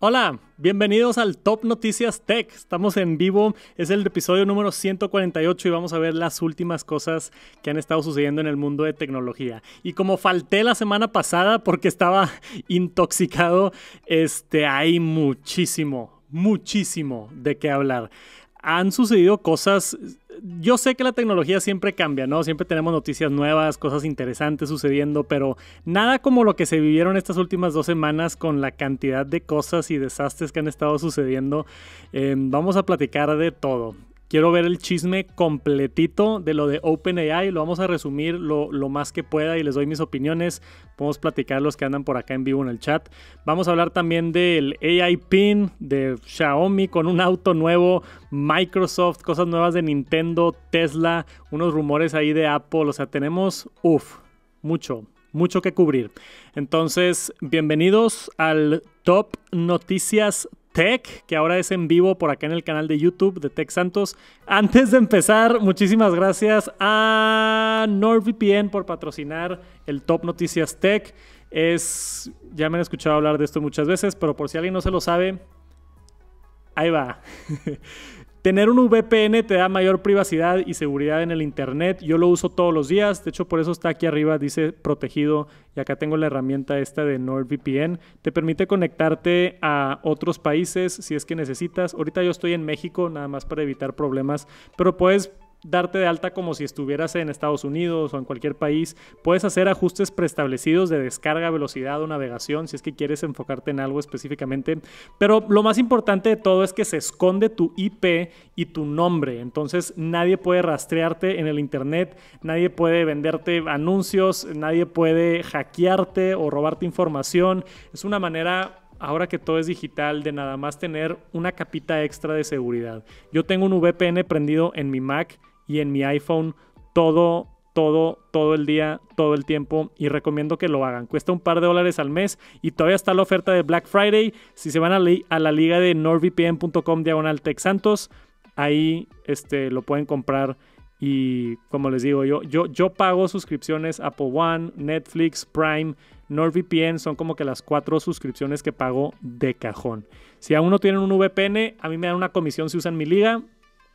Hola, bienvenidos al Top Noticias Tech. Estamos en vivo, es el episodio número 148 y vamos a ver las últimas cosas que han estado sucediendo en el mundo de tecnología. Y como falté la semana pasada porque estaba intoxicado, este hay muchísimo, muchísimo de qué hablar. Han sucedido cosas yo sé que la tecnología siempre cambia, ¿no? Siempre tenemos noticias nuevas, cosas interesantes sucediendo, pero nada como lo que se vivieron estas últimas dos semanas con la cantidad de cosas y desastres que han estado sucediendo. Em, vamos a platicar de todo. Quiero ver el chisme completito de lo de OpenAI. Lo vamos a resumir lo, más que pueda y les doy mis opiniones. Podemos platicar los que andan por acá en vivo en el chat. Vamos a hablar también del AI Pin de Xiaomi con un auto nuevo, Microsoft, cosas nuevas de Nintendo, Tesla, unos rumores ahí de Apple. O sea, tenemos, uff, mucho, mucho que cubrir. Entonces, bienvenidos al Top Noticias Tech, que ahora es en vivo por acá en el canal de YouTube de Tech Santos. Antes de empezar, muchísimas gracias a NordVPN por patrocinar el Top Noticias Tech. Es, ya me han escuchado hablar de esto muchas veces, pero por si alguien no se lo sabe, ahí va. Tener un VPN te da mayor privacidad y seguridad en el Internet. Yo lo uso todos los días. De hecho, por eso está aquí arriba, dice protegido. Y acá tengo la herramienta esta de NordVPN. Te permite conectarte a otros países si es que necesitas. Ahorita yo estoy en México, nada más para evitar problemas. Pero puedes darte de alta como si estuvieras en Estados Unidos o en cualquier país. Puedes hacer ajustes preestablecidos de descarga, velocidad o navegación si es que quieres enfocarte en algo específicamente. Pero lo más importante de todo es que se esconde tu IP y tu nombre. Entonces nadie puede rastrearte en el Internet, nadie puede venderte anuncios, nadie puede hackearte o robarte información. Es una manera ahora que todo es digital, de nada más tener una capita extra de seguridad. Yo tengo un VPN prendido en mi Mac y en mi iPhone todo, todo, todo el día, todo el tiempo y recomiendo que lo hagan. Cuesta un par de dólares al mes y todavía está la oferta de Black Friday. Si se van a, la liga de nordvpn.com diagonal ahí este, lo pueden comprar. Y como les digo, yo, yo, yo pago suscripciones Apple One, Netflix, Prime, NordVPN son como que las cuatro suscripciones que pago de cajón. Si aún no tienen un VPN, a mí me dan una comisión si usan mi liga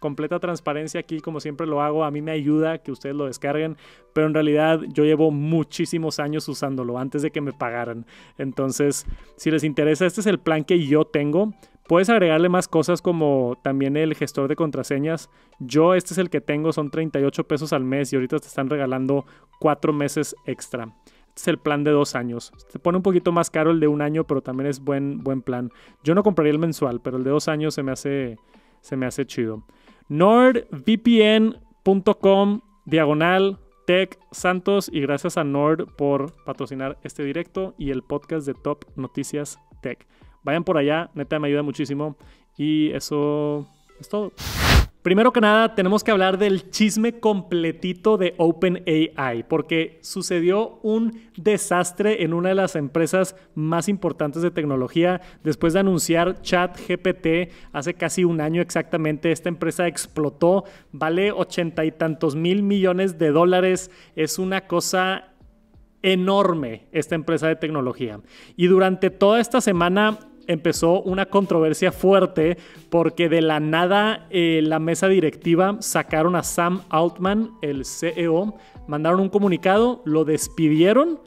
completa transparencia aquí, como siempre lo hago, a mí me ayuda que ustedes lo descarguen, pero en realidad yo llevo muchísimos años usándolo antes de que me pagaran. Entonces, si les interesa, este es el plan que yo tengo. Puedes agregarle más cosas como también el gestor de contraseñas. Yo este es el que tengo, son 38 pesos al mes y ahorita te están regalando 4 meses extra. Este es el plan de dos años. Se pone un poquito más caro el de un año, pero también es buen, buen plan. Yo no compraría el mensual, pero el de dos años se me hace, se me hace chido nordvpn.com diagonal Tech Santos y gracias a Nord por patrocinar este directo y el podcast de Top Noticias Tech. Vayan por allá, neta me ayuda muchísimo y eso es todo. Primero que nada, tenemos que hablar del chisme completito de OpenAI, porque sucedió un desastre en una de las empresas más importantes de tecnología. Después de anunciar ChatGPT hace casi un año exactamente, esta empresa explotó, vale ochenta y tantos mil millones de dólares, es una cosa enorme esta empresa de tecnología. Y durante toda esta semana empezó una controversia fuerte porque de la nada eh, la mesa directiva sacaron a Sam Altman, el CEO, mandaron un comunicado, lo despidieron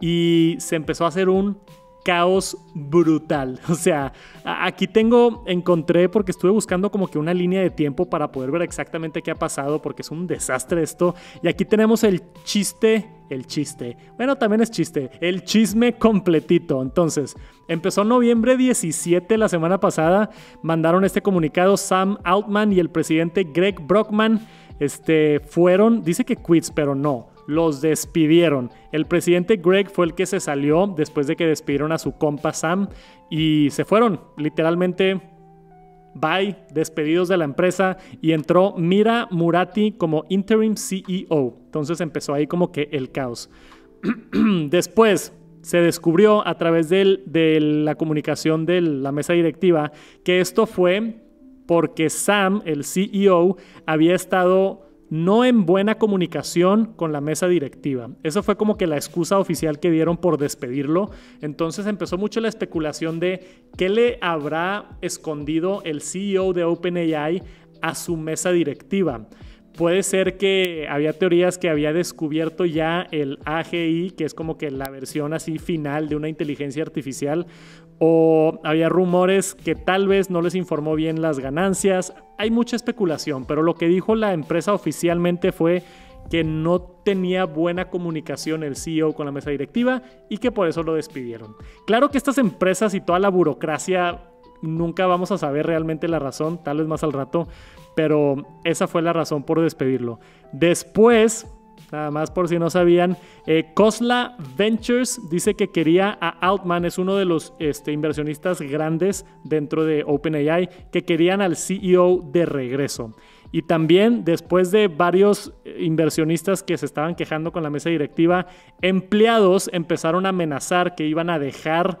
y se empezó a hacer un caos brutal. O sea, aquí tengo, encontré, porque estuve buscando como que una línea de tiempo para poder ver exactamente qué ha pasado, porque es un desastre esto. Y aquí tenemos el chiste, el chiste. Bueno, también es chiste, el chisme completito. Entonces, empezó noviembre 17 la semana pasada, mandaron este comunicado Sam Altman y el presidente Greg Brockman. Este, fueron, dice que quits, pero no los despidieron. El presidente Greg fue el que se salió después de que despidieron a su compa Sam y se fueron, literalmente bye, despedidos de la empresa y entró Mira Murati como interim CEO. Entonces empezó ahí como que el caos. Después se descubrió a través del, de la comunicación de la mesa directiva que esto fue porque Sam, el CEO, había estado no en buena comunicación con la mesa directiva. Eso fue como que la excusa oficial que dieron por despedirlo. Entonces empezó mucho la especulación de qué le habrá escondido el CEO de OpenAI a su mesa directiva. Puede ser que había teorías que había descubierto ya el AGI, que es como que la versión así final de una inteligencia artificial, o había rumores que tal vez no les informó bien las ganancias. Hay mucha especulación, pero lo que dijo la empresa oficialmente fue que no tenía buena comunicación el CEO con la mesa directiva y que por eso lo despidieron. Claro que estas empresas y toda la burocracia nunca vamos a saber realmente la razón, tal vez más al rato, pero esa fue la razón por despedirlo. Después Nada más por si no sabían. Cosla eh, Ventures dice que quería a Altman, es uno de los este, inversionistas grandes dentro de OpenAI, que querían al CEO de regreso. Y también, después de varios eh, inversionistas que se estaban quejando con la mesa directiva, empleados empezaron a amenazar que iban a dejar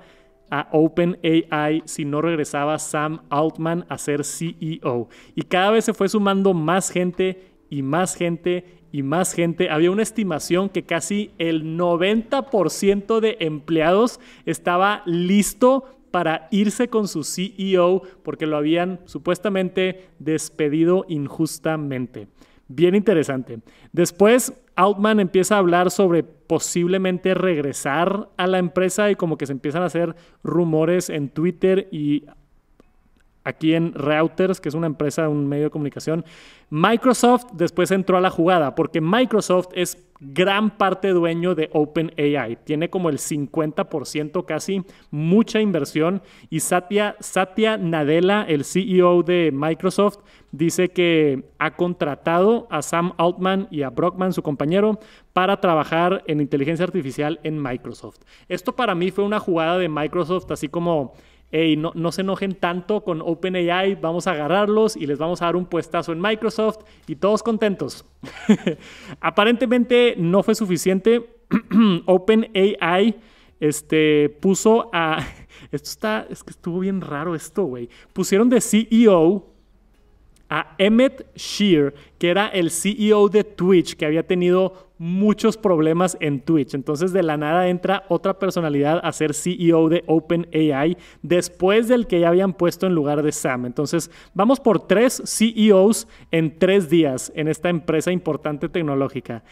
a OpenAI si no regresaba Sam Altman a ser CEO. Y cada vez se fue sumando más gente y más gente y más gente, había una estimación que casi el 90% de empleados estaba listo para irse con su CEO porque lo habían supuestamente despedido injustamente. Bien interesante. Después, Outman empieza a hablar sobre posiblemente regresar a la empresa y como que se empiezan a hacer rumores en Twitter y aquí en Reuters, que es una empresa, un medio de comunicación, Microsoft después entró a la jugada, porque Microsoft es gran parte dueño de OpenAI. Tiene como el 50% casi, mucha inversión. Y Satya, Satya Nadella, el CEO de Microsoft, dice que ha contratado a Sam Altman y a Brockman, su compañero, para trabajar en inteligencia artificial en Microsoft. Esto para mí fue una jugada de Microsoft, así como no, se enojen tanto con OpenAI, vamos a agarrarlos y les vamos a dar un puestazo en Microsoft y todos contentos. Aparentemente no fue suficiente. OpenAI este, puso a... Esto está, es que estuvo bien raro esto, güey. Pusieron de CEO a Emmett Shear, que era el CEO de Twitch, que había tenido muchos problemas en Twitch. Entonces de la nada entra otra personalidad a ser CEO de OpenAI después del que ya habían puesto en lugar de Sam. Entonces vamos por tres CEOs en tres días en esta empresa importante tecnológica.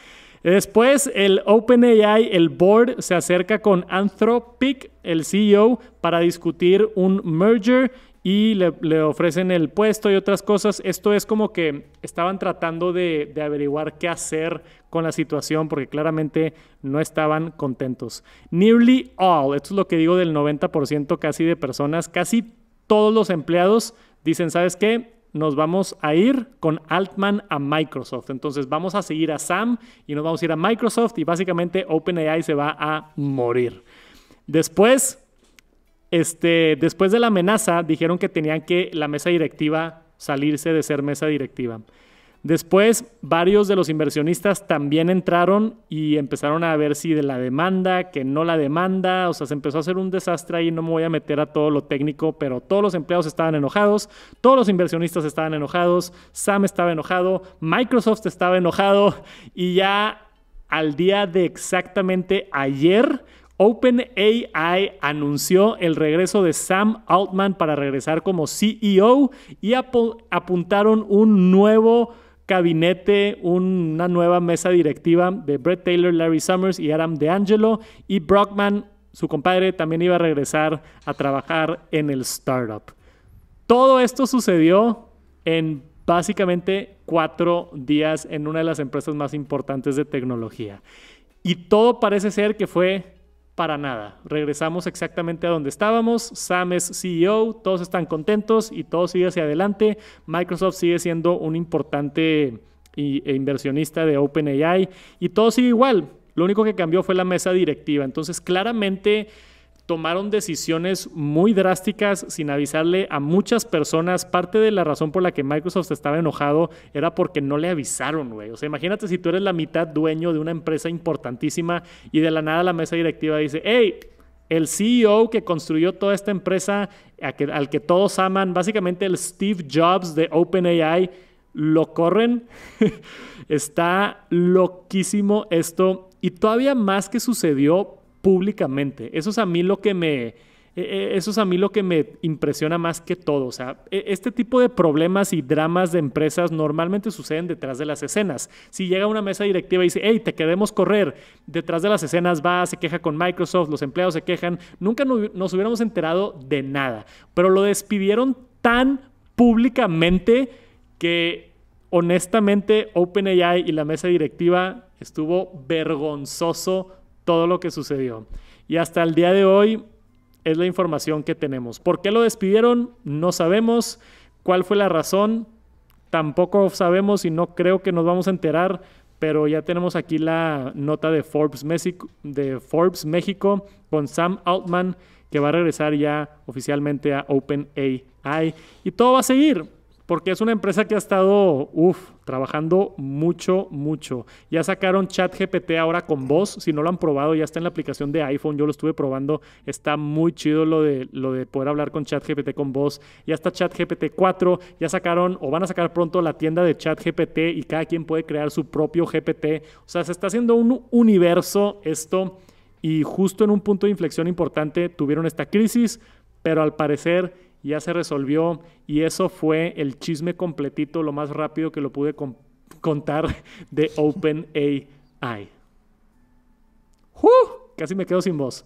Después, el OpenAI, el board, se acerca con Anthropic, el CEO, para discutir un merger y le, ofrecen el puesto y otras cosas. Esto es como que estaban tratando de, de, averiguar qué hacer con la situación porque claramente no estaban contentos. Nearly all, esto es lo que digo del 90% casi de personas, casi todos los empleados dicen, ¿sabes qué? Nos vamos a ir con Altman a Microsoft. Entonces vamos a seguir a Sam y nos vamos a ir a Microsoft y básicamente OpenAI se va a morir. Después, este, después de la amenaza, dijeron que tenían que la mesa directiva salirse de ser mesa directiva. Después, varios de los inversionistas también entraron y empezaron a ver si de la demanda, que no la demanda, o sea, se empezó a hacer un desastre ahí, no me voy a meter a todo lo técnico, pero todos los empleados estaban enojados, todos los inversionistas estaban enojados, Sam estaba enojado, Microsoft estaba enojado y ya al día de exactamente ayer OpenAI anunció el regreso de Sam Altman para regresar como CEO y apuntaron un nuevo gabinete, una nueva mesa directiva de Brett Taylor, Larry Summers y Adam DeAngelo y Brockman, su compadre, también iba a regresar a trabajar en el startup. Todo esto sucedió en básicamente cuatro días en una de las empresas más importantes de tecnología. Y todo parece ser que fue para nada. Regresamos exactamente a donde estábamos. Sam es CEO, todos están contentos y todo sigue hacia adelante. Microsoft sigue siendo un importante e inversionista de OpenAI y todo sigue igual. Lo único que cambió fue la mesa directiva. Entonces, claramente tomaron decisiones muy drásticas sin avisarle a muchas personas. Parte de la razón por la que Microsoft estaba enojado era porque no le avisaron, güey. O sea, imagínate si tú eres la mitad dueño de una empresa importantísima y de la nada la mesa directiva dice, hey, el CEO que construyó toda esta empresa, al que todos aman, básicamente el Steve Jobs de OpenAI, lo corren. Está loquísimo esto. Y todavía más que sucedió públicamente. Eso es a mí lo que me, eh, eh, eso es a mí lo que me impresiona más que todo. O sea, e, este tipo de problemas y dramas de empresas normalmente suceden detrás de las escenas. Si llega una mesa directiva y dice, hey, te queremos correr, detrás de las escenas va, se queja con Microsoft, los empleados se quejan, nunca nos hubiéramos enterado de nada. Pero lo despidieron tan públicamente que honestamente OpenAI y la mesa directiva estuvo vergonzoso todo lo que sucedió. Y hasta el día de hoy es la información que tenemos. ¿Por qué lo despidieron? No sabemos. ¿Cuál fue la razón? Tampoco sabemos y no creo que nos vamos a enterar, pero ya tenemos aquí la nota de Forbes, México, de Forbes México con Sam Altman que va a regresar ya oficialmente a OpenAI y todo va a seguir porque es una empresa que ha estado, uff, trabajando mucho, mucho. Ya sacaron ChatGPT ahora con voz, si no lo han probado, ya está en la aplicación de iPhone, yo lo estuve probando, está muy chido lo de, lo de poder hablar con ChatGPT con voz, ya está ChatGPT 4, ya sacaron o van a sacar pronto la tienda de ChatGPT y cada quien puede crear su propio GPT, o sea, se está haciendo un universo esto y justo en un punto de inflexión importante tuvieron esta crisis, pero al parecer ya se resolvió y eso fue el chisme completito, lo más rápido que lo pude contar de OpenAI. ¡Uh! Casi me quedo sin voz.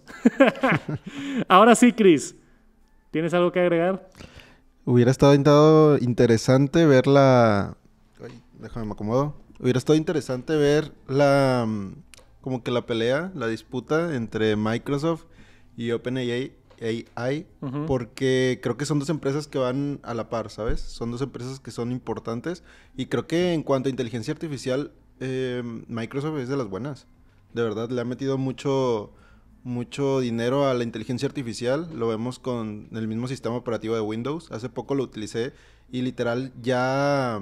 Ahora sí, Chris, ¿tienes algo que agregar? Hubiera estado interesante ver la... déjame, me acomodo. Hubiera estado interesante ver la... Mm, como que la pelea, la disputa entre Microsoft y OpenAI AI, porque creo que son dos empresas que van a la par, ¿sabes? Son dos empresas que son importantes y creo que en cuanto a inteligencia artificial, em, Microsoft es de las buenas. De verdad, le ha metido mucho, mucho dinero a la inteligencia artificial. Lo vemos con el mismo sistema operativo de Windows. Hace poco lo utilicé y literal ya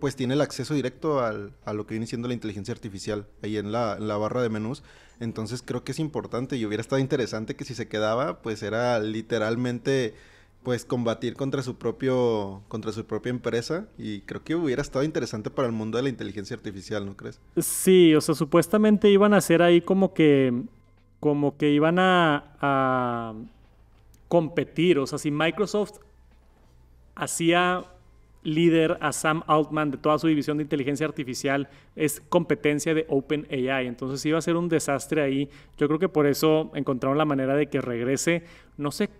pues tiene el acceso directo al, a lo que viene siendo la inteligencia artificial ahí en la, en la barra de menús. Entonces creo que es importante y hubiera estado interesante que si se quedaba, pues era literalmente pues combatir contra su propio contra su propia empresa y creo que hubiera estado interesante para el mundo de la inteligencia artificial, ¿no crees? Sí, o sea, supuestamente iban a ser ahí como que como que iban a, a competir, o sea, si Microsoft hacía líder a Sam Altman de toda su división de inteligencia artificial es competencia de OpenAI. Entonces iba a ser un desastre ahí. Yo creo que por eso encontraron la manera de que regrese. No sé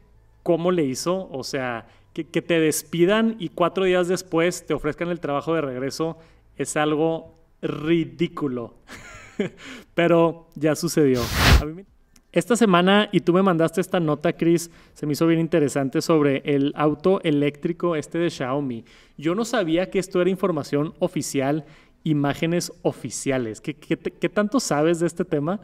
cómo le hizo, o sea, que, que te despidan y cuatro días después te ofrezcan el trabajo de regreso es algo ridículo. Pero ya sucedió. A mí me esta semana, y tú me mandaste esta nota, Chris, se me hizo bien interesante sobre el auto eléctrico este de Xiaomi. Yo no sabía que esto era información oficial, imágenes oficiales. ¿Qué, tanto sabes de este tema?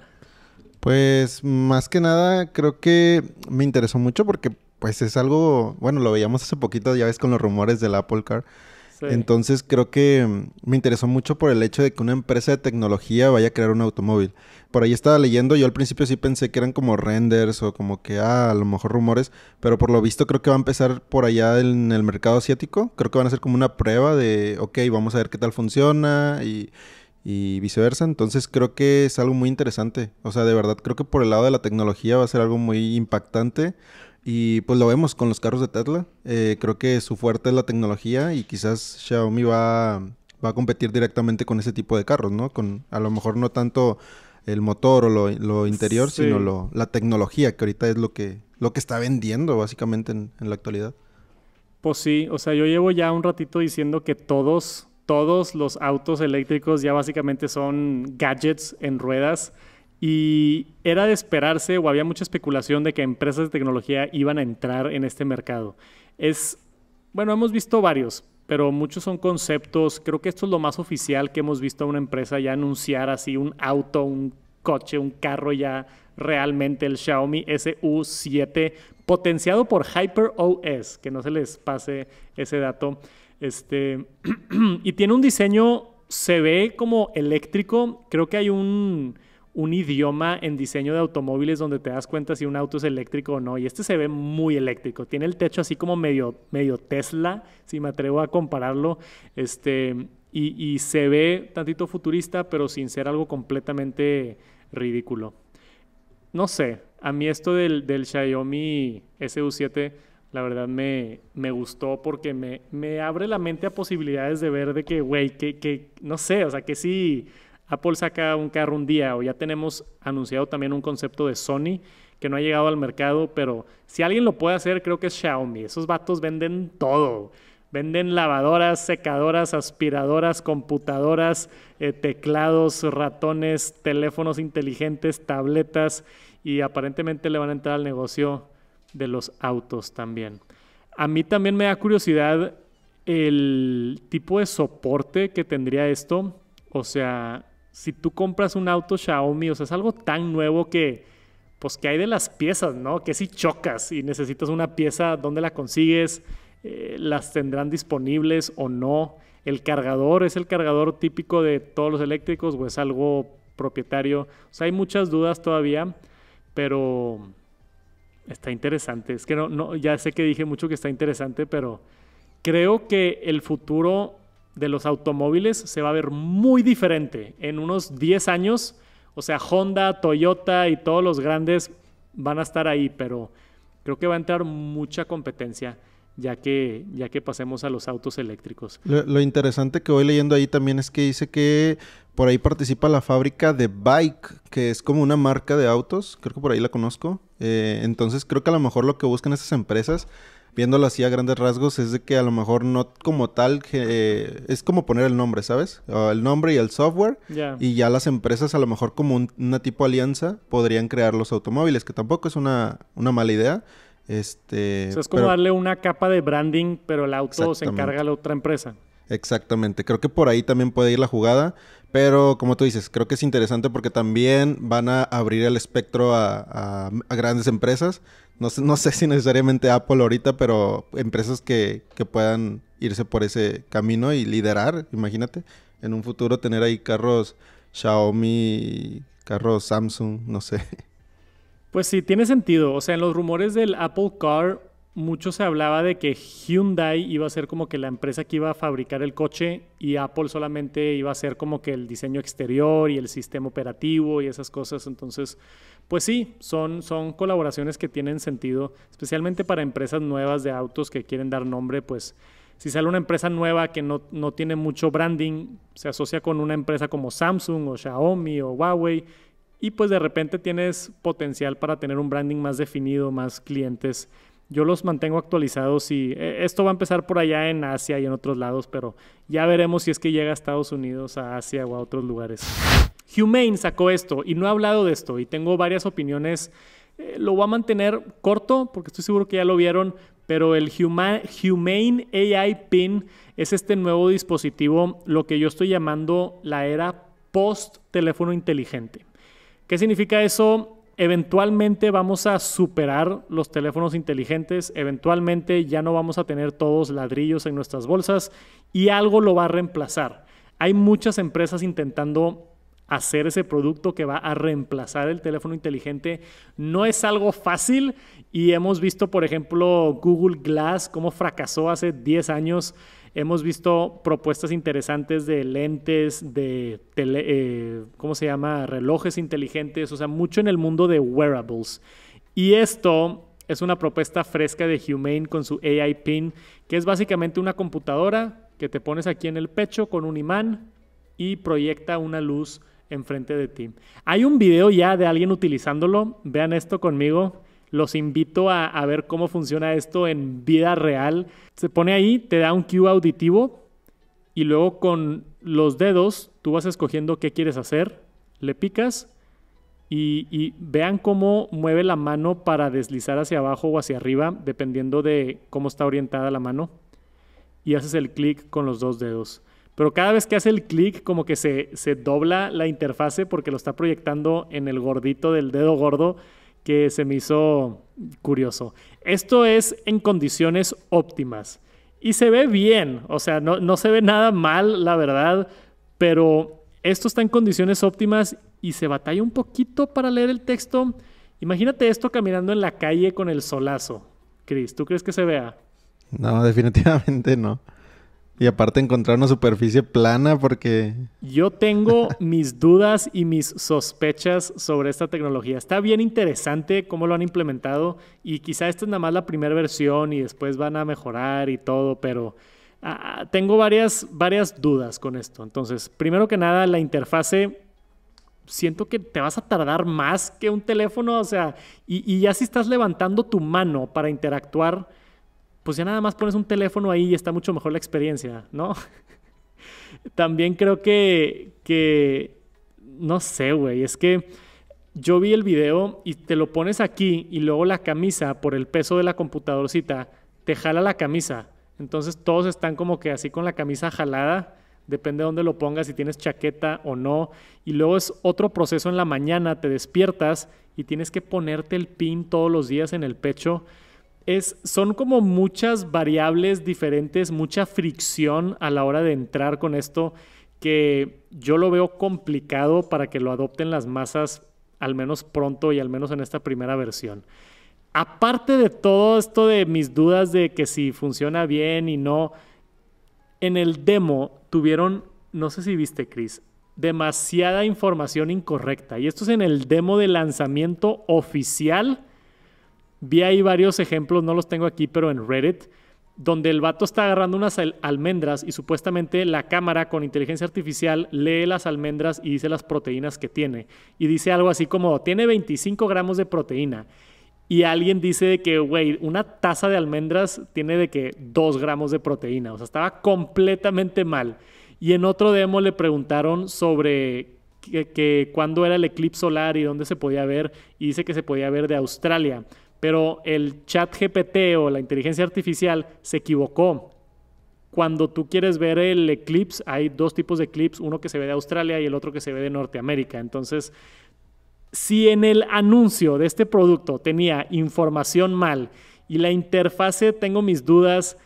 Pues más que nada creo que me interesó mucho porque pues es algo, bueno, lo veíamos hace poquito, ya ves con los rumores del Apple Car entonces creo que mm, me interesó mucho por el hecho de que una empresa de tecnología vaya a crear un automóvil. Por ahí estaba leyendo, yo al principio sí pensé que eran como renders o como que, ah, a lo mejor rumores, pero por lo visto creo que va a empezar por allá en el mercado asiático. Creo que van a ser como una prueba de, ok, vamos a ver qué tal funciona y, y viceversa. Entonces creo que es algo muy interesante. O sea, de verdad creo que por el lado de la tecnología va a ser algo muy impactante. Y pues lo vemos con los carros de Tesla. Eh, creo que su fuerte es la tecnología y quizás Xiaomi va, va a competir directamente con ese tipo de carros, ¿no? Con a lo mejor no tanto el motor o lo, interior, sino la tecnología, que ahorita es lo que, lo que está vendiendo básicamente en, en la actualidad. Pues sí, o sea, yo llevo ya un ratito diciendo que todos, todos los autos eléctricos ya básicamente son gadgets en ruedas y era de esperarse o había mucha especulación de que empresas de tecnología iban a entrar en este mercado. Es, bueno, hemos visto varios, pero muchos son conceptos. Creo que esto es lo más oficial que hemos visto a una empresa ya anunciar así un auto, un coche, un carro ya realmente el Xiaomi SU7 potenciado por HyperOS, que no se les pase ese dato. Este y tiene un diseño se ve como eléctrico, creo que hay un un idioma en diseño de automóviles donde te das cuenta si un auto es eléctrico o no. Y este se ve muy eléctrico. Tiene el techo así como medio, medio Tesla, si me atrevo a compararlo. Este, y, se ve tantito futurista, pero sin ser algo completamente ridículo. No sé, a mí esto del, del Xiaomi SU7, la verdad me, me gustó porque me, me, abre la mente a posibilidades de ver de que, güey, que, que, no sé, o sea, que sí... Apple saca un carro un día o ya tenemos anunciado también un concepto de Sony que no ha llegado al mercado, pero si alguien lo puede hacer creo que es Xiaomi. Esos vatos venden todo. Venden lavadoras, secadoras, aspiradoras, computadoras, eh, teclados, ratones, teléfonos inteligentes, tabletas y aparentemente le van a entrar al negocio de los autos también. A mí también me da curiosidad el tipo de soporte que tendría esto. O sea, si tú compras un auto Xiaomi, o sea, es algo tan nuevo que, pues, que hay de las piezas, ¿no? Que si chocas y necesitas una pieza, ¿dónde la consigues? Eh, ¿Las tendrán disponibles o no? ¿El cargador es el cargador típico de todos los eléctricos o es algo propietario? O sea, hay muchas dudas todavía, pero está interesante. Es que no, no, ya sé que dije mucho que está interesante, pero creo que el futuro de los automóviles se va a ver muy diferente en unos 10 años. O sea, Honda, Toyota y todos los grandes van a estar ahí, pero creo que va a entrar mucha competencia ya que, ya que pasemos a los autos eléctricos. Lo, interesante que voy leyendo ahí también es que dice que por ahí participa la fábrica de Bike, que es como una marca de autos, creo que por ahí la conozco. Eh, entonces creo que a lo mejor lo que buscan esas empresas viéndolo así a grandes rasgos, es de que a lo mejor no como tal, que eh, es como poner el nombre, ¿sabes? el nombre y el software. Y ya las empresas, a lo mejor como una tipo alianza, podrían crear los automóviles, que tampoco es una, una mala idea. Este, es como darle una capa de branding, pero el auto se encarga a la otra empresa. Exactamente, creo que por ahí también puede ir la jugada, pero como tú dices, creo que es interesante porque también van a abrir el espectro a grandes empresas no sé, si necesariamente Apple ahorita, pero empresas que, que puedan irse por ese camino y liderar, imagínate, en un futuro tener ahí carros Xiaomi, carros Samsung, no sé. Pues sí, tiene sentido. O sea, en los rumores del Apple Car mucho se hablaba de que Hyundai iba a ser como que la empresa que iba a fabricar el coche y Apple solamente iba a ser como que el diseño exterior y el sistema operativo y esas cosas. Entonces, pues sí, son, son colaboraciones que tienen sentido, especialmente para empresas nuevas de autos que quieren dar nombre, pues si sale una empresa nueva que no, no tiene mucho branding, se asocia con una empresa como Samsung o Xiaomi o Huawei y pues de repente tienes potencial para tener un branding más definido, más clientes yo los mantengo actualizados y eh, esto va a empezar por allá en Asia y en otros lados, pero ya veremos si es que llega a Estados Unidos, a Asia o a otros lugares. Humane sacó esto y no ha hablado de esto y tengo varias opiniones. Eh, lo voy a mantener corto porque estoy seguro que ya lo vieron, pero el Humane AI Pin es este nuevo dispositivo, lo que yo estoy llamando la era post teléfono inteligente. ¿Qué significa eso? eventualmente vamos a superar los teléfonos inteligentes, eventualmente ya no vamos a tener todos ladrillos en nuestras bolsas y algo lo va a reemplazar. Hay muchas empresas intentando hacer ese producto que va a reemplazar el teléfono inteligente. No es algo fácil y hemos visto, por ejemplo, Google Glass, cómo fracasó hace 10 años Hemos visto propuestas interesantes de lentes, de, eh, ¿cómo se llama? Relojes inteligentes, o sea, mucho en el mundo de wearables. Y esto es una propuesta fresca de Humane con su AI Pin, que es básicamente una computadora que te pones aquí en el pecho con un imán y proyecta una luz enfrente de ti. Hay un video ya de alguien utilizándolo, vean esto conmigo. Los invito a, ver cómo funciona esto en vida real. Se pone ahí, te da un cue auditivo y luego con los dedos tú vas escogiendo qué quieres hacer, le picas y, vean cómo mueve la mano para deslizar hacia abajo o hacia arriba, dependiendo de cómo está orientada la mano. Y haces el clic con los dos dedos pero cada vez que hace el clic como que se, se, dobla la interfase porque lo está proyectando en el gordito del dedo gordo que se me hizo curioso. Esto es en condiciones óptimas y se ve bien, o sea, no, se ve nada mal, la verdad, pero esto está en condiciones óptimas y se batalla un poquito para leer el texto. Imagínate esto caminando en la calle con el solazo. Chris, ¿tú crees que se vea? No, definitivamente no. Y aparte encontrar una superficie plana porque... Yo tengo mis dudas y mis sospechas sobre esta tecnología. Está bien interesante cómo lo han implementado y quizá esta es nada más la primera versión y después van a mejorar y todo, pero ah, ah, tengo varias, varias dudas con esto. Entonces, primero que nada, la interfase siento que te vas a tardar más que un teléfono, o sea, y, y, ya si estás levantando tu mano para interactuar, pues ya nada más pones un teléfono ahí y está mucho mejor la experiencia, ¿no? También creo que, no sé, güey, es que yo vi el video y te lo pones aquí y luego la camisa, por el peso de la computadorcita, te jala la camisa. Entonces todos están como que así con la camisa jalada, depende de dónde lo pongas, si tienes chaqueta o no. Y luego es otro proceso en la mañana, te despiertas y tienes que ponerte el pin todos los días en el pecho son como muchas variables diferentes, mucha fricción a la hora de entrar con esto que yo lo veo complicado para que lo adopten las masas al menos pronto y al menos en esta primera versión. Aparte de todo esto de mis dudas de que si funciona bien y no, en el demo tuvieron, no sé si viste Chris, demasiada información incorrecta. Y esto es en el demo de lanzamiento oficial Vi ahí varios ejemplos, no los tengo aquí, pero en Reddit, donde el vato está agarrando unas almendras y supuestamente la cámara con inteligencia artificial lee las almendras y dice las proteínas que tiene. Y dice algo así como, tiene 25 gramos de proteína. Y alguien dice que, güey, una taza de almendras tiene de que 2 gramos de proteína. O sea, estaba completamente mal. Y en otro demo le preguntaron sobre que, cuándo era el eclipse solar y dónde se podía ver. Y dice que se podía ver de Australia pero el chat GPT o la inteligencia artificial se equivocó. Cuando tú quieres ver el eclipse, hay dos tipos de eclipse, uno que se ve de Australia y el otro que se ve de Norteamérica. Entonces, si en el anuncio de este producto tenía información mal y la interfase tengo mis dudas,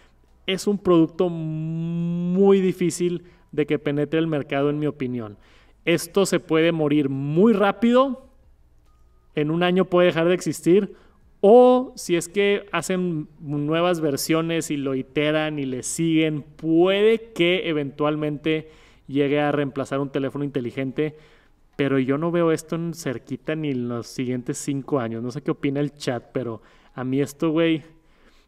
es un producto muy difícil de que penetre el mercado, en mi opinión. Esto se puede morir muy rápido, en un año puede dejar de existir o si es que hacen nuevas versiones y lo iteran y le siguen, puede que eventualmente llegue a reemplazar un teléfono inteligente. Pero yo no veo esto en cerquita ni en los siguientes cinco años. No sé qué opina el chat, pero a mí esto, güey.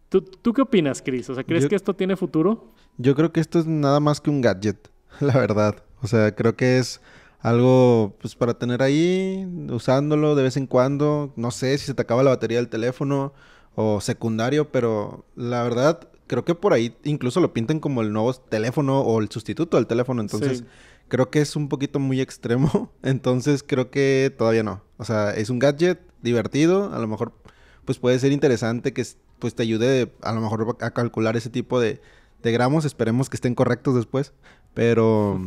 ¿Tú, qué opinas, Chris? O sea, ¿crees que esto tiene futuro? Yo creo que esto es nada más que un gadget, la verdad. O sea, creo que es algo pues para tener ahí, usándolo de vez en cuando, no sé si se te acaba la batería del teléfono o secundario, pero la verdad creo que por ahí incluso lo pintan como el nuevo teléfono o el sustituto del teléfono, entonces creo que es un poquito muy extremo, entonces creo que todavía no. O sea, es un gadget divertido, a lo mejor pues puede ser interesante que pues te ayude a lo mejor a calcular ese tipo de, de gramos, esperemos que estén correctos después, pero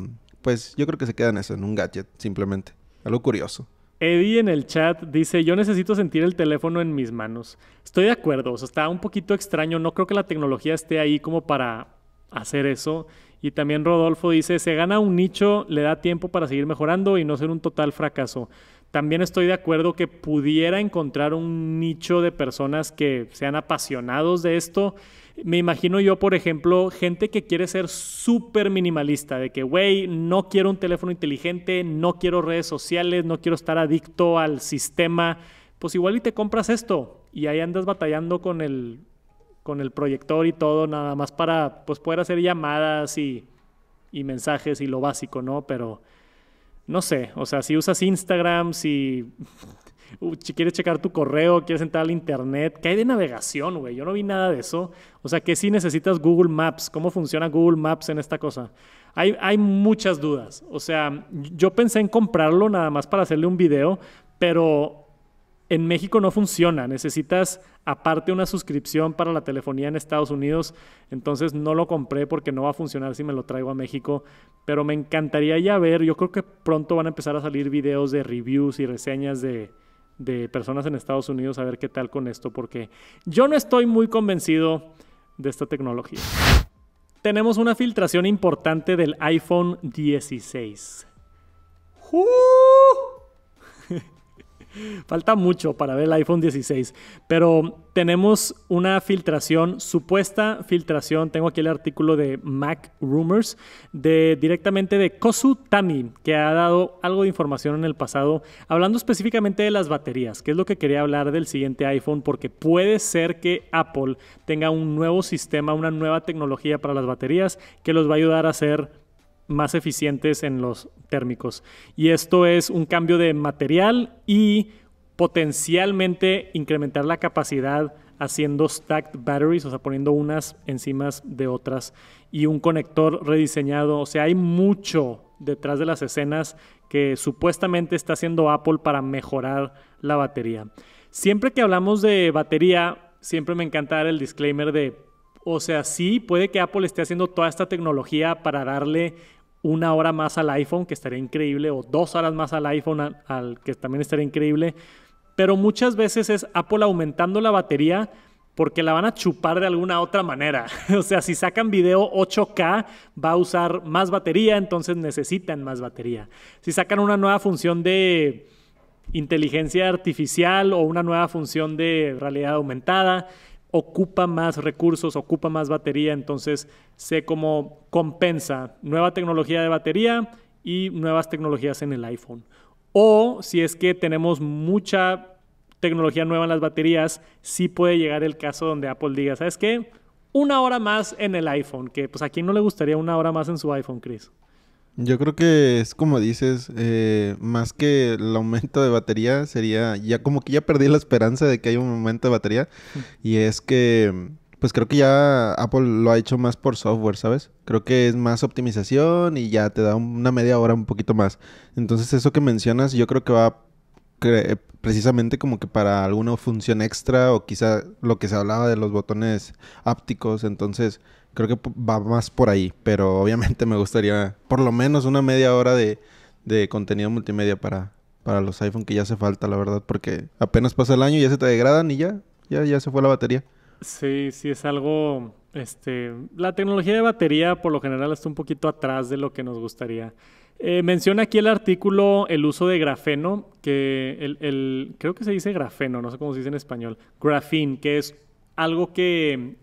pues yo creo que se queda en eso, en un gadget, simplemente. Algo curioso. Eddie en el chat dice, yo necesito sentir el teléfono en mis manos. Estoy de acuerdo, o sea, está un poquito extraño, no creo que la tecnología esté ahí como para hacer eso. Y también Rodolfo dice, se gana un nicho, le da tiempo para seguir mejorando y no ser un total fracaso. También estoy de acuerdo que pudiera encontrar un nicho de personas que sean apasionados de esto me imagino yo, por ejemplo, gente que quiere ser súper minimalista, de que, güey, no quiero un teléfono inteligente, no quiero redes sociales, no quiero estar adicto al sistema, pues igual y te compras esto y ahí andas batallando con el, con el proyector y todo, nada más para pues, poder hacer llamadas y mensajes y lo básico, ¿no? Pero no sé, o sea, si usas Instagram, si si uh, quieres checar tu correo, quieres entrar al internet. ¿Qué hay de navegación, güey? Yo no vi nada de eso. O sea, que si necesitas Google Maps. ¿Cómo funciona Google Maps en esta cosa? Hay, hay muchas dudas. O sea, yo pensé en comprarlo nada más para hacerle un video, pero en México no funciona. Necesitas aparte una suscripción para la telefonía en Estados Unidos. Entonces no lo compré porque no va a funcionar si me lo traigo a México. Pero me encantaría ya ver. Yo creo que pronto van a empezar a salir videos de reviews y reseñas de de personas en Estados Unidos a ver qué tal con esto, porque yo no estoy muy convencido de esta tecnología. Tenemos una filtración importante del iPhone 16. Falta mucho para ver el iPhone 16, pero tenemos una filtración, supuesta filtración, tengo aquí el artículo de Mac Rumors, de, directamente de Kosu Tami, que ha dado algo de información en el pasado, hablando específicamente de las baterías, que es lo que quería hablar del siguiente iPhone, porque puede ser que Apple tenga un nuevo sistema, una nueva tecnología para las baterías que los va a ayudar a ser más eficientes en los térmicos. Y esto es un cambio de material y potencialmente incrementar la capacidad haciendo stacked batteries, o sea, poniendo unas encima de otras y un conector rediseñado. O sea, hay mucho detrás de las escenas que supuestamente está haciendo Apple para mejorar la batería. Siempre que hablamos de batería, siempre me encanta dar el disclaimer de, o sea, sí, puede que Apple esté haciendo toda esta tecnología para darle una hora más al iPhone, que estaría increíble, o dos horas más al iPhone, al, que también estaría increíble. Pero muchas veces es Apple aumentando la batería porque la van a chupar de alguna otra manera. o sea, si sacan video 8K, va a usar más batería, entonces necesitan más batería. Si sacan una nueva función de inteligencia artificial o una nueva función de realidad aumentada, ocupa más recursos, ocupa más batería, entonces sé cómo compensa nueva tecnología de batería y nuevas tecnologías en el iPhone. O si es que tenemos mucha tecnología nueva en las baterías, sí puede llegar el caso donde Apple diga, ¿sabes qué? Una hora más en el iPhone, que pues a quién no le gustaría una hora más en su iPhone, Chris. Yo creo que es como dices, eh, más que el aumento de batería, sería ya como que ya perdí la esperanza de que haya un aumento de batería. Y es que, pues creo que ya Apple lo ha hecho más por software, ¿sabes? Creo que es más optimización y ya te da una media hora un poquito más. Entonces eso que mencionas, yo creo que va precisamente como que para alguna función extra o quizá lo que se hablaba de los botones ápticos. Entonces Creo que va más por ahí, pero obviamente me gustaría por lo menos una media hora de, contenido multimedia para, para los iPhone que ya hace falta, la verdad, porque apenas pasa el año y ya se te degradan y ya, ya, ya se fue la batería. Sí, sí, es algo, este, la tecnología de batería por lo general está un poquito atrás de lo que nos gustaría. Eh, menciona aquí el artículo el uso de grafeno, que el, el, creo que se dice grafeno, no sé cómo se dice en español, grafín, que es algo que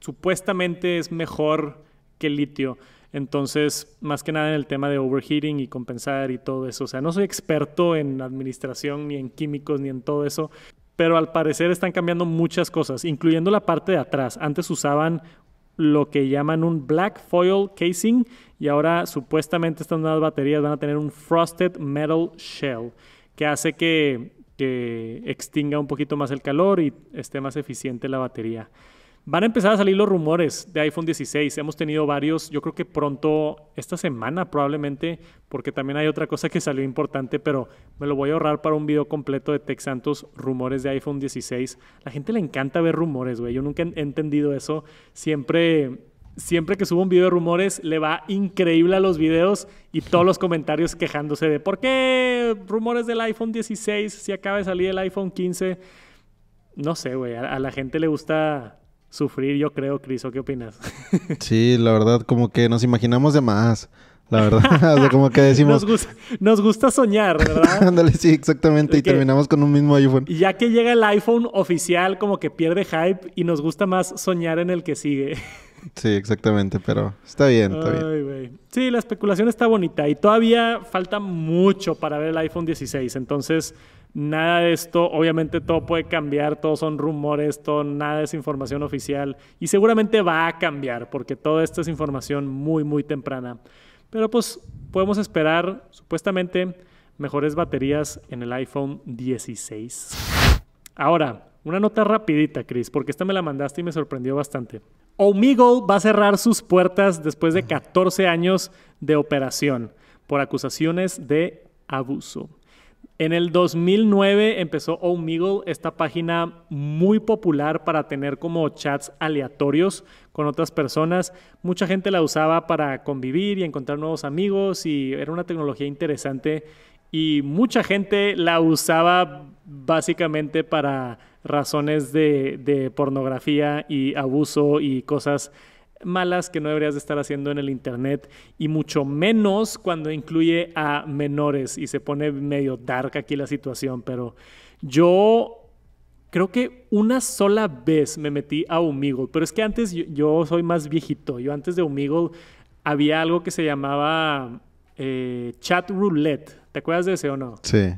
supuestamente es mejor que el litio. Entonces, más que nada en el tema de overheating y compensar y todo eso. O sea, no soy experto en administración, ni en químicos, ni en todo eso, pero al parecer están cambiando muchas cosas, incluyendo la parte de atrás. Antes usaban lo que llaman un black foil casing y ahora supuestamente estas nuevas baterías van a tener un frosted metal shell que hace que, que extinga un poquito más el calor y esté más eficiente la batería. Van a empezar a salir los rumores de iPhone 16. Hemos tenido varios, yo creo que pronto, esta semana probablemente, porque también hay otra cosa que salió importante, pero me lo voy a ahorrar para un video completo de Tech Santos, rumores de iPhone 16. La gente le encanta ver rumores, güey. Yo nunca he entendido eso. Siempre siempre que subo un video de rumores le va increíble a los videos y todos los comentarios quejándose de por qué rumores del iPhone 16 si acaba de salir el iPhone 15. No sé, güey, a, a, la gente le gusta sufrir, yo creo, Criso. ¿Qué opinas? sí, la verdad, como que nos imaginamos de más. La verdad, como que decimos... Nos gusta, soñar, ¿verdad? sí, exactamente. y terminamos con un mismo iPhone. Ya que llega el iPhone oficial, como que pierde hype y nos gusta más soñar en el que sigue. Sí, exactamente, pero está bien, Sí, la especulación está bonita y todavía falta mucho para ver el iPhone 16, entonces nada de esto, obviamente todo puede cambiar, todos son rumores, todo nada es información oficial y seguramente va a cambiar porque todo esto es información muy muy temprana. Pero pues podemos esperar supuestamente mejores baterías en el iPhone 16. Ahora, una nota rapidita, Chris, porque esta me la mandaste y me sorprendió bastante. Omegle va a cerrar sus puertas después de 14 años de operación por acusaciones de abuso. En el 2009 empezó Omegle, esta página muy popular para tener como chats aleatorios con otras personas. Mucha gente la usaba para convivir y encontrar nuevos amigos y era una tecnología interesante y mucha gente la usaba básicamente para razones de, pornografía y abuso y cosas malas que no deberías de estar haciendo en el Internet y mucho menos cuando incluye a menores y se pone medio dark aquí la situación, pero yo creo que una sola vez me metí a Omegle, pero es que antes yo, soy más viejito, yo antes de Omegle había algo que se llamaba eh, chat roulette, ¿te acuerdas de ese o no? Sí.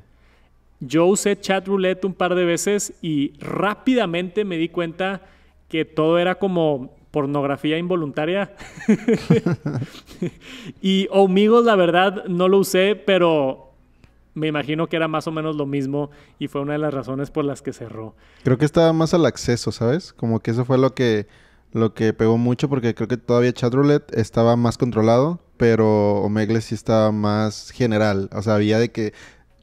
Yo usé chat roulette un par de veces y rápidamente me di cuenta que todo era como pornografía involuntaria. y Omigos, la verdad, no lo usé, pero me imagino que era más o menos lo mismo y fue una de las razones por las que cerró. Creo que estaba más al acceso, ¿sabes? Como que eso fue lo que, lo que pegó mucho porque creo que todavía Chatroulette estaba más controlado, pero Omegle sí estaba más general. O sea, había de que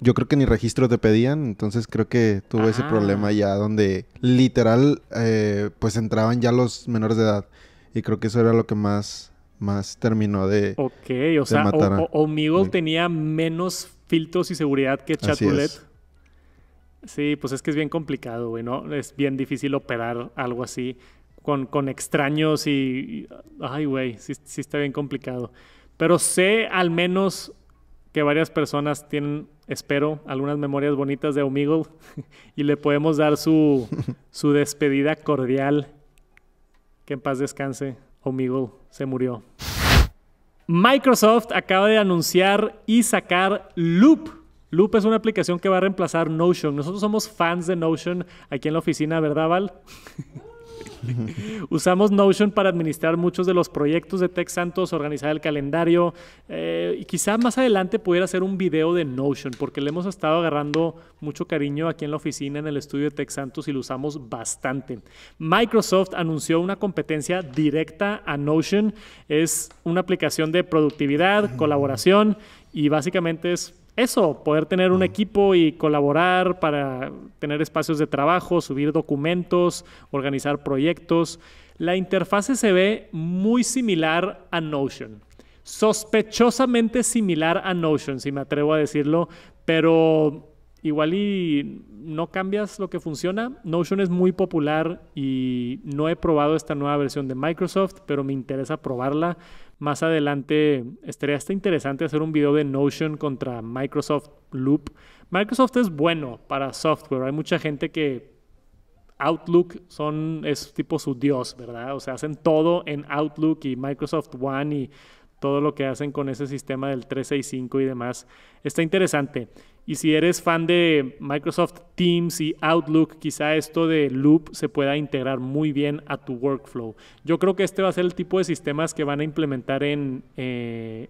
yo creo que ni registro te pedían, entonces creo que tuve ese ah. problema ya donde literal eh, pues entraban ya los menores de edad y creo que eso era lo que más más terminó de Ok, o sea, o, tenía menos filtros y seguridad que Chatulet. Sí, pues es que es bien complicado, güey, ¿no? Es bien difícil operar algo así con, con extraños y, Ay, güey, sí está bien complicado. Pero sé al menos que varias personas tienen espero, algunas memorias bonitas de Omegle y le podemos dar su, despedida cordial. Que en paz descanse, Omegle se murió. Microsoft acaba de anunciar y sacar Loop. Loop es una aplicación que va a reemplazar Notion. Nosotros somos fans de Notion aquí en la oficina, ¿verdad, Val? Usamos Notion para administrar muchos de los proyectos de Tech Santos, organizar el calendario eh, y quizá más adelante pudiera hacer un video de Notion porque le hemos estado agarrando mucho cariño aquí en la oficina, en el estudio de Tech Santos y lo usamos bastante. Microsoft anunció una competencia directa a Notion. Es una aplicación de productividad, colaboración y básicamente es eso, poder tener un equipo y colaborar para tener espacios de trabajo, subir documentos, organizar proyectos. La interfase se ve muy similar a Notion. Sospechosamente similar a Notion, si me atrevo a decirlo, pero igual y no cambias lo que funciona. Notion es muy popular y no he probado esta nueva versión de Microsoft, pero me interesa probarla. Más adelante estaría hasta interesante hacer un video de Notion contra Microsoft Loop. Microsoft es bueno para software. Hay mucha gente que Outlook son, es tipo su dios, ¿verdad? O sea, hacen todo en Outlook y Microsoft One y todo lo que hacen con ese sistema del 365 y demás. Está interesante. Y si eres fan de Microsoft Teams y Outlook, quizá esto de Loop se pueda integrar muy bien a tu workflow. Yo creo que este va a ser el tipo de sistemas que van a implementar eh,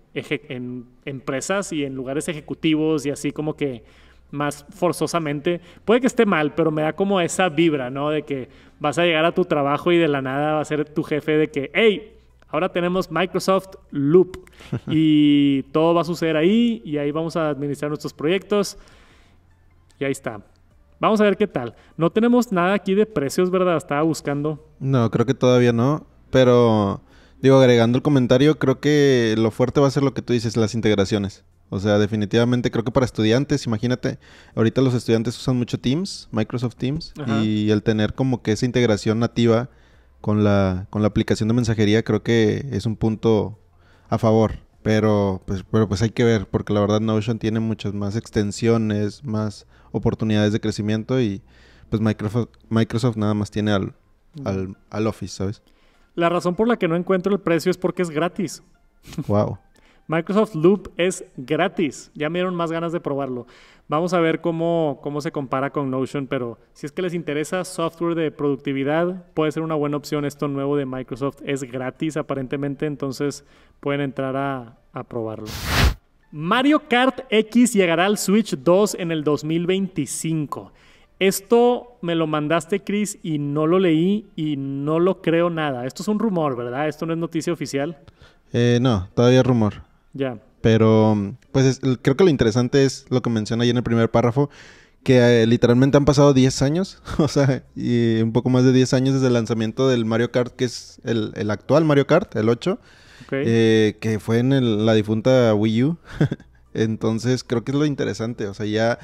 en, empresas y en lugares ejecutivos y así como que más forzosamente. Puede que esté mal, pero me da como esa vibra, ¿no? De que vas a llegar a tu trabajo y de la nada va a ser tu jefe de que, hey, Ahora tenemos Microsoft Loop y todo va a suceder ahí y ahí vamos a administrar nuestros proyectos y ahí está. Vamos a ver qué tal. No tenemos nada aquí de precios, ¿verdad? Estaba buscando. No, creo que todavía no, pero digo, agregando el comentario, creo que lo fuerte va a ser lo que tú dices, las integraciones. O sea, definitivamente creo que para estudiantes, imagínate, ahorita los estudiantes usan mucho Teams, Microsoft Teams, y el tener como que esa integración nativa con la, con la aplicación de mensajería creo que es un punto a favor. Pero pues, pero pues hay que ver, porque la verdad Notion tiene muchas más extensiones, más oportunidades de crecimiento y pues Microsoft, Microsoft nada más tiene al, al, al Office, ¿sabes? La razón por la que no encuentro el precio es porque es gratis. Wow. Microsoft Loop es gratis. Ya me dieron más ganas de probarlo. Vamos a ver cómo, cómo se compara con Notion, pero si es que les interesa software de productividad, puede ser una buena opción. Esto nuevo de Microsoft es gratis aparentemente, entonces pueden entrar a, probarlo. Mario Kart X llegará al Switch 2 en el 2025. Esto me lo mandaste, Chris, y no lo leí y no lo creo nada. Esto es un rumor, ¿verdad? Esto no es noticia oficial. Eh, no, todavía rumor. Pero, pues creo que lo interesante es lo que menciona ahí en el primer párrafo, que eh, literalmente han pasado 10 años, o sea, y un poco más de 10 años desde el lanzamiento del Mario Kart, que es el, actual Mario Kart, el 8, eh, que fue en la difunta Wii U. Entonces, creo que es lo interesante, o sea, ya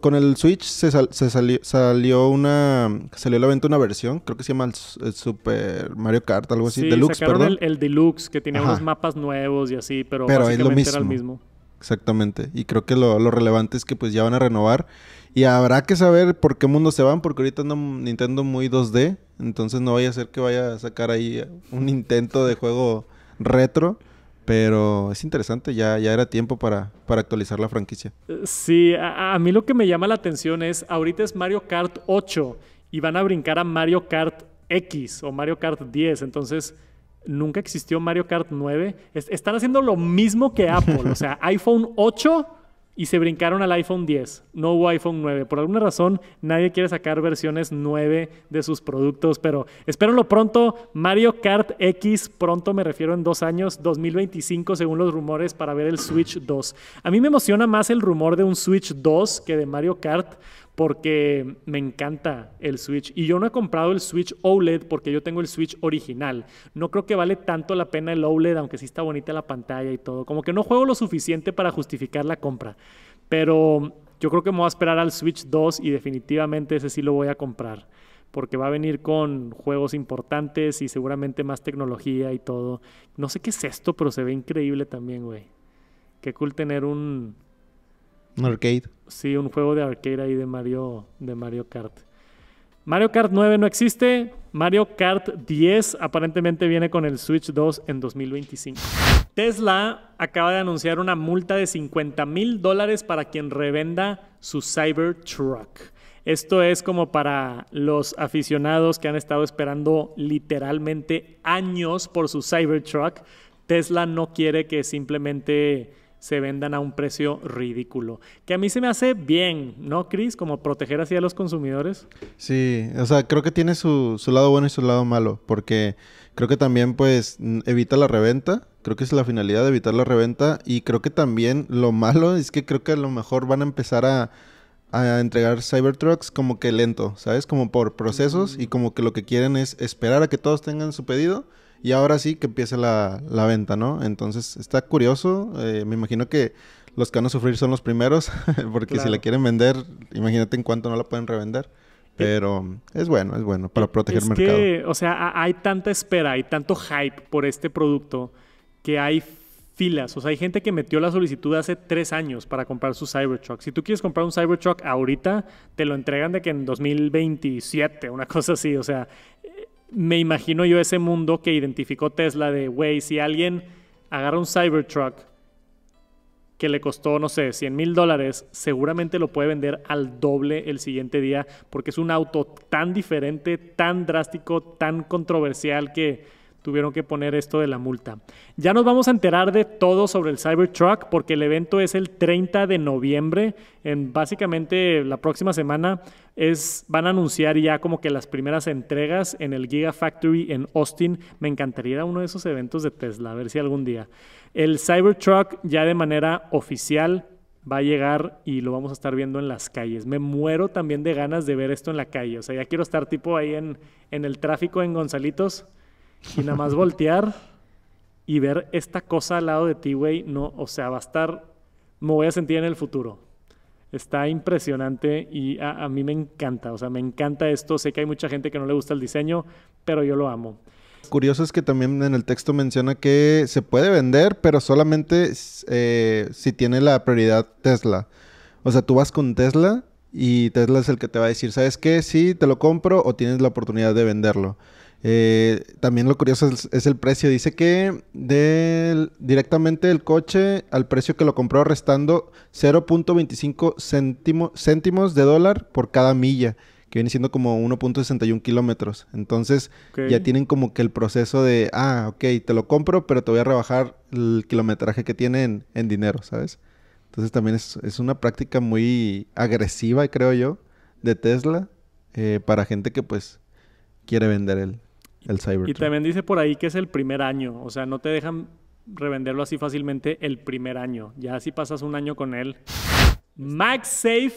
con el Switch se, salió, una. Salió a la venta una versión, creo que se llama el, Super Mario Kart, algo así. Sí, Deluxe, sacaron El, Deluxe, que tiene unos mapas nuevos y así, pero, básicamente mismo. era el mismo. Exactamente. Y creo que lo, relevante es que pues ya van a renovar. Y habrá que saber por qué mundo se van, porque ahorita anda Nintendo muy 2D. Entonces no vaya a ser que vaya a sacar ahí un intento de juego retro. Pero es interesante, ya, ya era tiempo para, actualizar la franquicia. Eh, sí, a, mí lo que me llama la atención es, ahorita es Mario Kart 8 y van a brincar a Mario Kart X o Mario Kart 10, entonces nunca existió Mario Kart 9. están haciendo lo mismo que Apple, o sea, iPhone 8 y se brincaron al iPhone 10. No hubo iPhone 9. Por alguna razón, nadie quiere sacar versiones 9 de sus productos, pero lo pronto. Mario Kart X, pronto me refiero en dos años, 2025, según los rumores, para ver el Switch 2. A mí me emociona más el rumor de un Switch 2 que de Mario Kart, porque me encanta el Switch. Y yo no he comprado el Switch OLED porque yo tengo el Switch original. No creo que vale tanto la pena el OLED, aunque sí está bonita la pantalla y todo. Como que no juego lo suficiente para justificar la compra. Pero yo creo que me voy a esperar al Switch 2 y definitivamente ese sí lo voy a comprar. Porque va a venir con juegos importantes y seguramente más tecnología y todo. No sé qué es esto, pero se ve increíble también, güey. Qué cool tener un, un arcade. Sí, un juego de arcade ahí de Mario, de Mario Kart. Mario Kart 9 no existe. Mario Kart 10 aparentemente viene con el Switch 2 en 2025. Tesla acaba de anunciar una multa de 50 mil dólares para quien revenda su Cybertruck. Esto es como para los aficionados que han estado esperando literalmente años por su Cybertruck. Tesla no quiere que simplemente se vendan a un precio ridículo. Que a mí se me hace bien, ¿no, Cris? Como proteger así a los consumidores. Sí, o sea, creo que tiene su, su, lado bueno y su lado malo, porque creo que también pues evita la reventa, creo que es la finalidad de evitar la reventa y creo que también lo malo es que creo que a lo mejor van a empezar a, a entregar Cybertrucks como que lento, ¿sabes? Como por procesos mm. y como que lo que quieren es esperar a que todos tengan su pedido y ahora sí que empieza la, venta, ¿no? Entonces está curioso, eh, me imagino que los que van a sufrir son los primeros, porque si la quieren vender, imagínate en cuánto no la pueden revender. Eh, pero es bueno, es bueno para eh, proteger el mercado. o sea, hay tanta espera, hay tanto hype por este producto que hay filas. O sea, hay gente que metió la solicitud hace tres años para comprar su Cybertruck. Si tú quieres comprar un Cybertruck ahorita, te lo entregan de que en 2027, una cosa así. O sea, me imagino yo ese mundo que identificó Tesla de, güey, si alguien agarra un Cybertruck que le costó, no sé, 100 mil dólares, seguramente lo puede vender al doble el siguiente día, porque es un auto tan diferente, tan drástico, tan controversial que tuvieron que poner esto de la multa. Ya nos vamos a enterar de todo sobre el Cybertruck porque el evento es el 30 de noviembre. En básicamente la próxima semana es, van a anunciar ya como que las primeras entregas en el Gigafactory en Austin. Me encantaría uno de esos eventos de Tesla, a ver si algún día. El Cybertruck ya de manera oficial va a llegar y lo vamos a estar viendo en las calles. Me muero también de ganas de ver esto en la calle. O sea, ya quiero estar tipo ahí en, en el tráfico en Gonzalitos y nada más voltear y ver esta cosa al lado de ti, güey, no, o sea, va a estar, me voy a sentir en el futuro. Está impresionante y a, mí me encanta, o sea, me encanta esto. Sé que hay mucha gente que no le gusta el diseño, pero yo lo amo. Curioso es que también en el texto menciona que se puede vender, pero solamente eh, si tiene la prioridad Tesla. O sea, tú vas con Tesla y Tesla es el que te va a decir, ¿sabes qué? Sí, te lo compro o tienes la oportunidad de venderlo. Eh, también lo curioso es, el precio. Dice que de directamente el coche al precio que lo compró, restando 0.25 céntimos de dólar por cada milla, que viene siendo como 1.61 kilómetros. Entonces ya tienen como que el proceso de, ah, ok, te lo compro, pero te voy a rebajar el kilometraje que tienen en, dinero, ¿sabes? Entonces también es, una práctica muy agresiva, creo yo, de Tesla eh, para gente que pues quiere vender el, y también dice por ahí que es el primer año, o sea, no te dejan revenderlo así fácilmente el primer año. Ya si pasas un año con él. MagSafe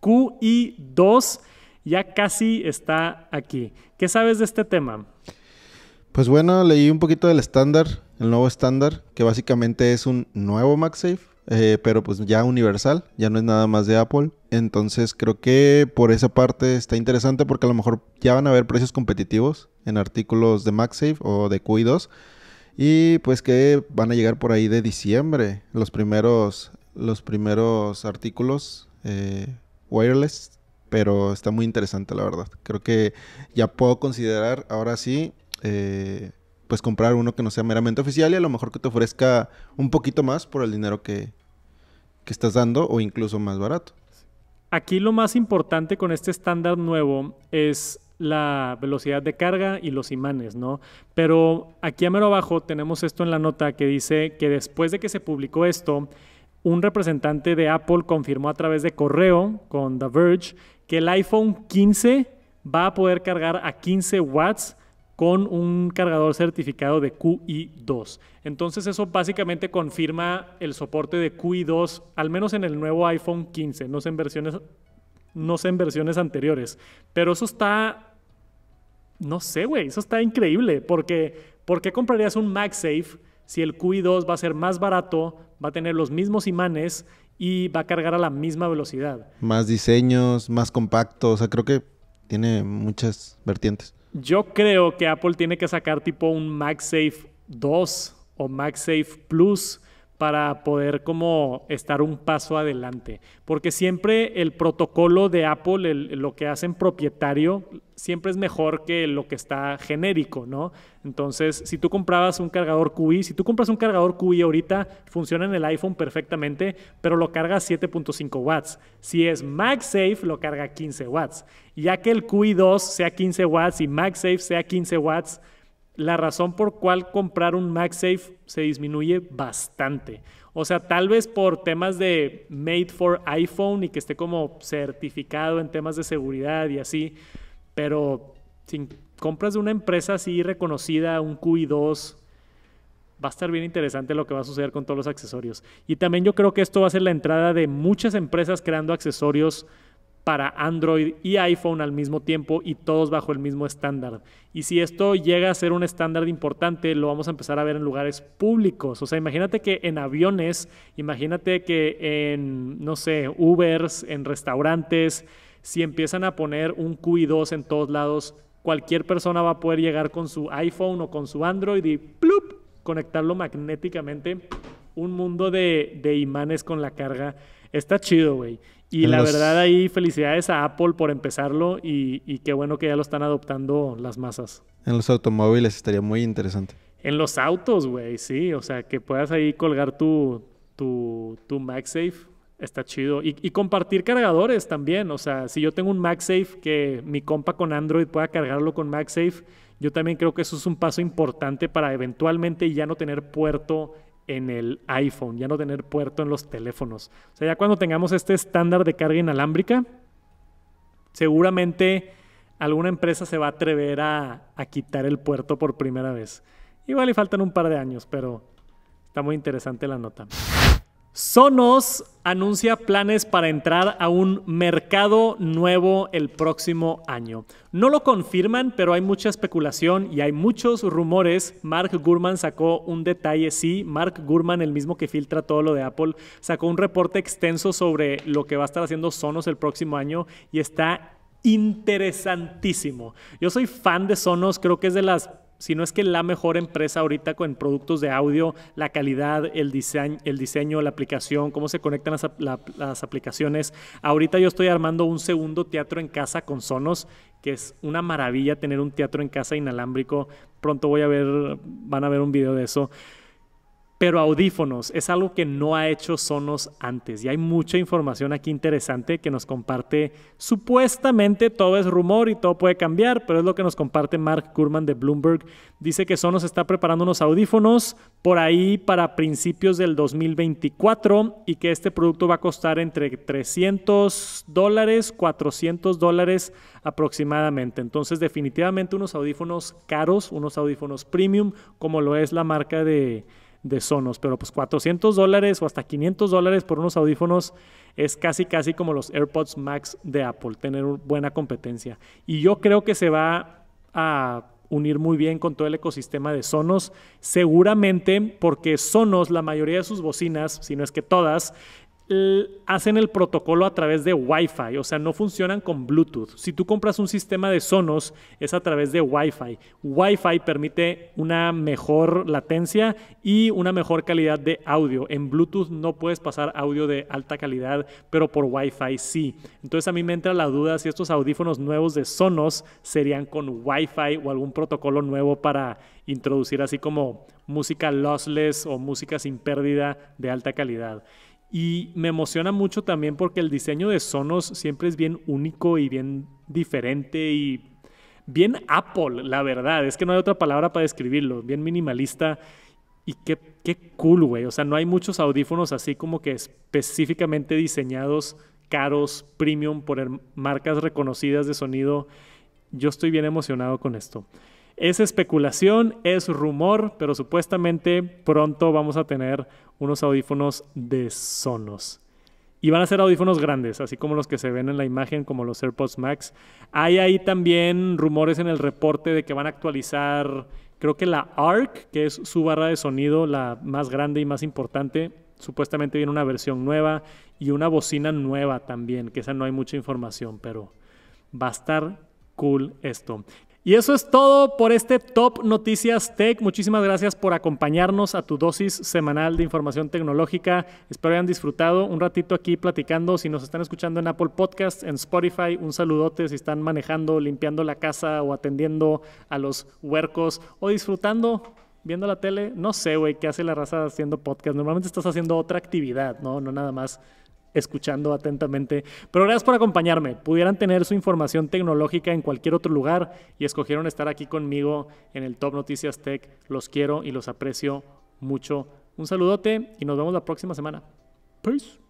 QI2 ya casi está aquí. ¿Qué sabes de este tema? Pues bueno, leí un poquito del estándar, el nuevo estándar, que básicamente es un nuevo MagSafe eh, pero pues ya universal, ya no es nada más de Apple. Entonces creo que por esa parte está interesante porque a lo mejor ya van a haber precios competitivos en artículos de MagSafe o de QI2 y pues que van a llegar por ahí de diciembre los primeros los primeros artículos eh, wireless, pero está muy interesante la verdad. Creo que ya puedo considerar ahora sí eh, pues comprar uno que no sea meramente oficial y a lo mejor que te ofrezca un poquito más por el dinero que, que estás dando o incluso más barato. Aquí lo más importante con este estándar nuevo es la velocidad de carga y los imanes, ¿no? Pero aquí a mero abajo tenemos esto en la nota que dice que después de que se publicó esto, un representante de Apple confirmó a través de correo con The Verge que el iPhone 15 va a poder cargar a 15 watts con un cargador certificado de QI2. Entonces eso básicamente confirma el soporte de QI2, al menos en el nuevo iPhone 15, no sé en versiones, no en versiones anteriores. Pero eso está, no sé, güey, eso está increíble, porque ¿por qué comprarías un MagSafe si el QI2 va a ser más barato, va a tener los mismos imanes y va a cargar a la misma velocidad? Más diseños, más compacto, o sea, creo que tiene muchas vertientes. Yo creo que Apple tiene que sacar tipo un MagSafe 2 o MagSafe Plus para poder como estar un paso adelante. Porque siempre el protocolo de Apple, lo que hacen propietario, siempre es mejor que lo que está genérico, ¿no? Entonces, si tú comprabas un cargador QI, si tú compras un cargador QI ahorita, funciona en el iPhone perfectamente, pero lo carga 7.5 watts. Si es MagSafe, lo carga 15 watts. Ya que el QI2 sea 15 watts y MagSafe sea 15 watts, la razón por cual comprar un MagSafe se disminuye bastante. O sea, tal vez por temas de made for iPhone y que esté como certificado en temas de seguridad y así, pero si compras de una empresa así reconocida, un QI2, va a estar bien interesante lo que va a suceder con todos los accesorios. Y también yo creo que esto va a ser la entrada de muchas empresas creando accesorios para Android y iPhone al mismo tiempo y todos bajo el mismo estándar. Y si esto llega a ser un estándar importante, lo vamos a empezar a ver en lugares públicos. O sea, imagínate que en aviones, imagínate que en, no sé, Ubers, en restaurantes, si empiezan a poner un QI2 en todos lados, cualquier persona va a poder llegar con su iPhone o con su Android y ¡plup! conectarlo magnéticamente. Un mundo de, de imanes con la carga. Está chido, güey. Y la verdad ahí felicidades a Apple por empezarlo y, qué bueno que ya lo están adoptando las masas. En los automóviles estaría muy interesante. En los autos, güey, sí. O sea, que puedas ahí colgar tu, tu, tu MagSafe. Está chido. Y, y, compartir cargadores también. O sea, si yo tengo un MagSafe que mi compa con Android pueda cargarlo con MagSafe, yo también creo que eso es un paso importante para eventualmente ya no tener puerto en el iPhone, ya no tener puerto en los teléfonos. O sea, ya cuando tengamos este estándar de carga inalámbrica, seguramente alguna empresa se va a atrever a, quitar el puerto por primera vez. Igual y faltan un par de años, pero está muy interesante la nota. Sonos anuncia planes para entrar a un mercado nuevo el próximo año. No lo confirman, pero hay mucha especulación y hay muchos rumores. Mark Gurman sacó un detalle, sí, Mark Gurman, el mismo que filtra todo lo de Apple, sacó un reporte extenso sobre lo que va a estar haciendo Sonos el próximo año y está interesantísimo. Yo soy fan de Sonos, creo que es de las si no es que la mejor empresa ahorita con productos de audio, la calidad, el, diseño, el diseño la aplicación, cómo se conectan las, las, aplicaciones. Ahorita yo estoy armando un segundo teatro en casa con Sonos, que es una maravilla tener un teatro en casa inalámbrico. Pronto voy a ver, van a ver un video de eso. Pero audífonos es algo que no ha hecho Sonos antes y hay mucha información aquí interesante que nos comparte. Supuestamente todo es rumor y todo puede cambiar, pero es lo que nos comparte Mark Kurman de Bloomberg. Dice que Sonos está preparando unos audífonos por ahí para principios del 2024 y que este producto va a costar entre 300 dólares, 400 dólares aproximadamente. Entonces definitivamente unos audífonos caros, unos audífonos premium, como lo es la marca de de Sonos, pero pues 400 dólares o hasta 500 dólares por unos audífonos es casi casi como los AirPods Max de Apple, tener buena competencia. Y yo creo que se va a unir muy bien con todo el ecosistema de Sonos, seguramente porque Sonos, la mayoría de sus bocinas, si no es que todas, hacen el protocolo a través de Wi-Fi, o sea, no funcionan con Bluetooth. Si tú compras un sistema de Sonos, es a través de Wi-Fi. Wi-Fi permite una mejor latencia y una mejor calidad de audio. En Bluetooth no puedes pasar audio de alta calidad, pero por Wi-Fi sí. Entonces a mí me entra la duda si estos audífonos nuevos de Sonos serían con Wi-Fi o algún protocolo nuevo para introducir así como música lossless o música sin pérdida de alta calidad. Y me emociona mucho también porque el diseño de Sonos siempre es bien único y bien diferente y bien Apple, la verdad. Es que no hay otra palabra para describirlo. Bien minimalista. Y qué, cool, güey. O sea, no hay muchos audífonos así como que específicamente diseñados, caros, premium, por marcas reconocidas de sonido. Yo estoy bien emocionado con esto. Es especulación, es rumor, pero supuestamente pronto vamos a tener unos audífonos de Sonos. Y van a ser audífonos grandes, así como los que se ven en la imagen, como los AirPods Max. Hay ahí también rumores en el reporte de que van a actualizar, creo que la ARC, que es su barra de sonido, la más grande y más importante. Supuestamente viene una versión nueva y una bocina nueva también, que esa no hay mucha información, pero va a estar cool esto. Y eso es todo por este Top Noticias Tech. Muchísimas gracias por acompañarnos a tu dosis semanal de información tecnológica. Espero hayan disfrutado un ratito aquí platicando. Si nos están escuchando en Apple Podcast, en Spotify, un saludote si están manejando, limpiando la casa o atendiendo a los huercos o disfrutando viendo la tele. No sé, güey, qué hace la raza haciendo podcast. Normalmente estás haciendo otra actividad, ¿no? No nada más escuchando atentamente. Pero gracias por acompañarme. Pudieran tener su información tecnológica en cualquier otro lugar y escogieron estar aquí conmigo en el Top Noticias Tech. Los quiero y los aprecio mucho. Un saludote y nos vemos la próxima semana. Peace.